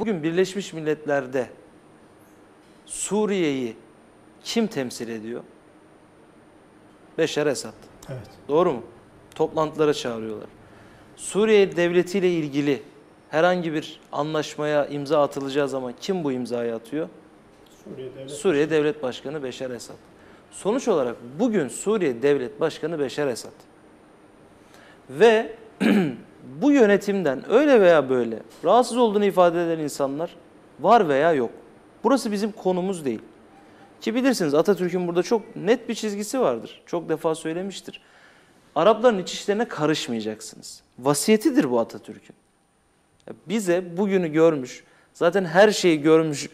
Bugün Birleşmiş Milletler'de Suriye'yi kim temsil ediyor? Beşer Esad. Evet. Doğru mu? Toplantılara çağırıyorlar. Suriye devletiyle ilgili herhangi bir anlaşmaya imza atılacağı zaman kim bu imzayı atıyor? Suriye Devlet, Suriye Devlet Başkanı Beşer Esad. Sonuç olarak bugün Suriye Devlet Başkanı Beşer Esad. Ve bu yönetimden öyle veya böyle rahatsız olduğunu ifade eden insanlar var veya yok. Burası bizim konumuz değil. Ki bilirsiniz Atatürk'ün burada çok net bir çizgisi vardır. Çok defa söylemiştir. Arapların iç işlerine karışmayacaksınız. Vasiyetidir bu Atatürk'ün. Bize bugünü görmüş, zaten her şeyi görmüş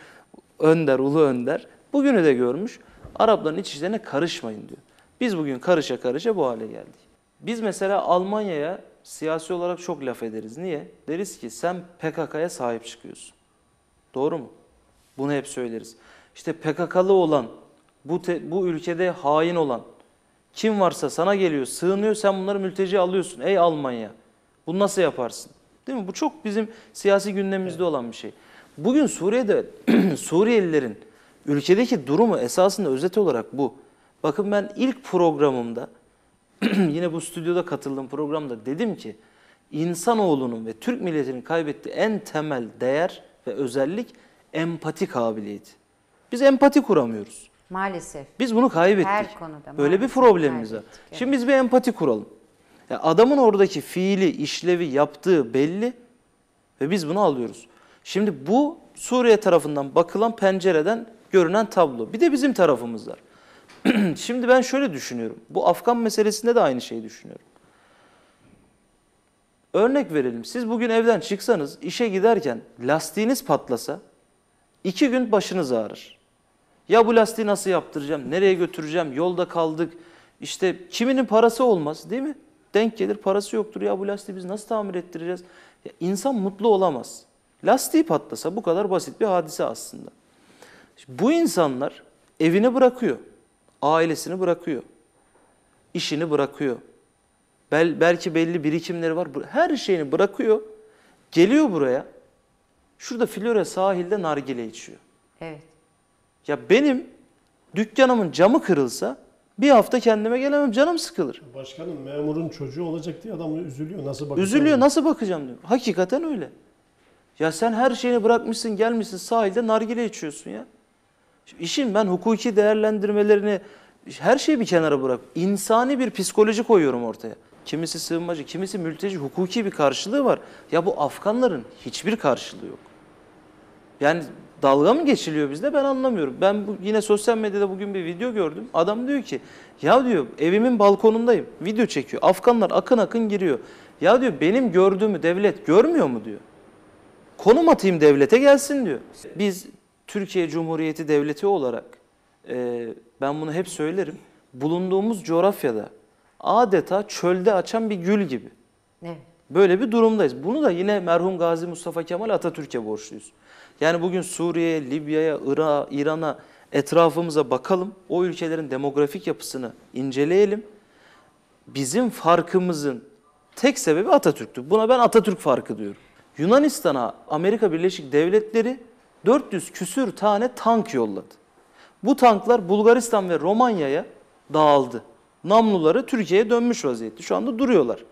Önder, Ulu Önder. Bugünü de görmüş. Arapların iç işlerine karışmayın diyor. Biz bugün karışa karışa bu hale geldik. Biz mesela Almanya'ya siyasi olarak çok laf ederiz. Niye? Deriz ki sen PKK'ya sahip çıkıyorsun. Doğru mu? Bunu hep söyleriz. İşte PKK'lı olan, bu, te, bu ülkede hain olan, kim varsa sana geliyor, sığınıyor, sen bunları mülteci alıyorsun. Ey Almanya! Bunu nasıl yaparsın? Değil mi? Bu çok bizim siyasi gündemimizde evet. olan bir şey. Bugün Suriye'de Suriyelilerin ülkedeki durumu esasında özet olarak bu. Bakın ben ilk programımda yine bu stüdyoda katıldığım programda dedim ki insanoğlunun ve Türk milletinin kaybettiği en temel değer ve özellik empati kabiliyeti. Biz empati kuramıyoruz. Maalesef. Biz bunu kaybettik. Her konuda. Böyle bir problemimiz var. Evet. Şimdi biz bir empati kuralım. Yani adamın oradaki fiili, işlevi, yaptığı belli ve biz bunu alıyoruz. Şimdi bu Suriye tarafından bakılan pencereden görünen tablo. Bir de bizim tarafımız var. Şimdi ben şöyle düşünüyorum. Bu Afgan meselesinde de aynı şeyi düşünüyorum. Örnek verelim. Siz bugün evden çıksanız, işe giderken lastiğiniz patlasa iki gün başınız ağrır. Ya bu lastiği nasıl yaptıracağım, nereye götüreceğim, yolda kaldık. İşte kiminin parası olmaz değil mi? Denk gelir parası yoktur ya bu lastiği biz nasıl tamir ettireceğiz? Ya insan mutlu olamaz. Lastiği patlasa bu kadar basit bir hadise aslında. Şimdi bu insanlar evini bırakıyor. Ailesini bırakıyor. işini bırakıyor. Bel, belki belli birikimleri var. Her şeyini bırakıyor. Geliyor buraya. Şurada Flora sahilde nargile içiyor. Evet. Ya benim dükkanımın camı kırılsa bir hafta kendime gelemem canım sıkılır. Başkanım memurun çocuğu olacak diye adam üzülüyor. Nasıl bakacağım? Üzülüyor nasıl bakacağım diyor. Hakikaten öyle. Ya sen her şeyini bırakmışsın gelmişsin sahilde nargile içiyorsun ya. İşin ben hukuki değerlendirmelerini her şeyi bir kenara bırak. İnsani bir psikoloji koyuyorum ortaya. Kimisi sığınmacı, kimisi mülteci hukuki bir karşılığı var. Ya bu Afganların hiçbir karşılığı yok. Yani dalga mı geçiliyor bizde ben anlamıyorum. Ben bu, yine sosyal medyada bugün bir video gördüm. Adam diyor ki ya diyor evimin balkonundayım video çekiyor. Afganlar akın akın giriyor. Ya diyor benim gördüğümü devlet görmüyor mu diyor. Konum atayım devlete gelsin diyor. Biz Türkiye Cumhuriyeti Devleti olarak e, ben bunu hep söylerim. Bulunduğumuz coğrafyada adeta çölde açan bir gül gibi. Evet. Böyle bir durumdayız. Bunu da yine merhum Gazi Mustafa Kemal Atatürk'e borçluyuz. Yani bugün Suriye'ye, Libya'ya, Irak'a, İran'a etrafımıza bakalım. O ülkelerin demografik yapısını inceleyelim. Bizim farkımızın tek sebebi Atatürk'tü. Buna ben Atatürk farkı diyorum. Yunanistan'a Amerika Birleşik Devletleri 400 küsür tane tank yolladı. Bu tanklar Bulgaristan ve Romanya'ya dağıldı. Namluları Türkiye'ye dönmüş vaziyette. Şu anda duruyorlar.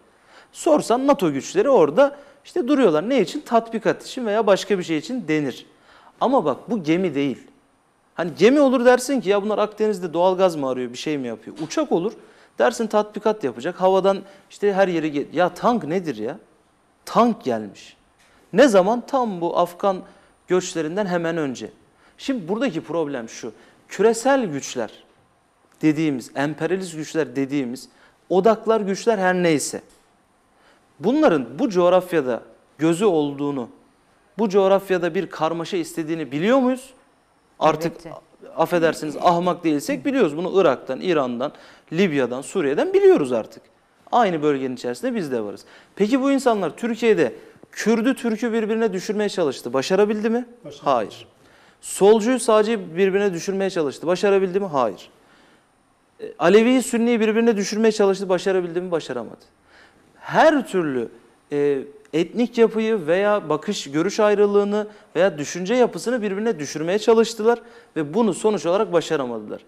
Sorsan NATO güçleri orada işte duruyorlar. Ne için? Tatbikat için veya başka bir şey için denir. Ama bak bu gemi değil. Hani gemi olur dersin ki ya bunlar Akdeniz'de doğalgaz mı arıyor bir şey mi yapıyor? Uçak olur dersin tatbikat yapacak. Havadan işte her yere ge- ya tank nedir ya? Tank gelmiş. Ne zaman tam bu Afgan göçlerinden hemen önce. Şimdi buradaki problem şu. Küresel güçler dediğimiz, emperyalist güçler dediğimiz odaklar güçler her neyse. Bunların bu coğrafyada gözü olduğunu, bu coğrafyada bir karmaşa istediğini biliyor muyuz? Artık evet. affedersiniz ahmak değilsek biliyoruz. Bunu Irak'tan, İran'dan, Libya'dan, Suriye'den biliyoruz artık. Aynı bölgenin içerisinde biz de varız. Peki bu insanlar Türkiye'de Kürdü Türk'ü birbirine düşürmeye çalıştı. Başarabildi mi? Başarabildi. Hayır. Solcuyu sadece birbirine düşürmeye çalıştı. Başarabildi mi? Hayır. E, Alevi'yi Sünni'yi birbirine düşürmeye çalıştı. Başarabildi mi? Başaramadı. Her türlü e, etnik yapıyı veya bakış, görüş ayrılığını veya düşünce yapısını birbirine düşürmeye çalıştılar ve bunu sonuç olarak başaramadılar.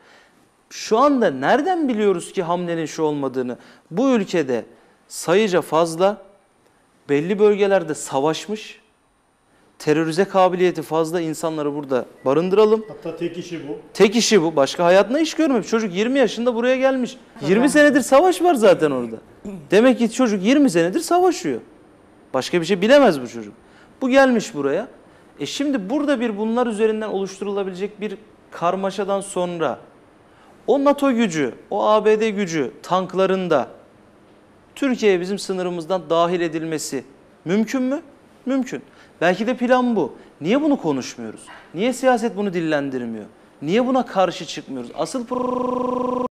Şu anda nereden biliyoruz ki hamlenin şu olmadığını? Bu ülkede sayıca fazla belli bölgelerde savaşmış. Terörize kabiliyeti fazla insanları burada barındıralım. Hatta tek işi bu. Tek işi bu. Başka hayatına iş görmemiş. Çocuk 20 yaşında buraya gelmiş. 20 senedir savaş var zaten orada. Demek ki çocuk 20 senedir savaşıyor. Başka bir şey bilemez bu çocuk. Bu gelmiş buraya. E şimdi burada bir bunlar üzerinden oluşturulabilecek bir karmaşadan sonra o NATO gücü, o ABD gücü tanklarında, Türkiye'ye bizim sınırımızdan dahil edilmesi mümkün mü? Mümkün. Belki de plan bu. Niye bunu konuşmuyoruz? Niye siyaset bunu dillendirmiyor? Niye buna karşı çıkmıyoruz? Asıl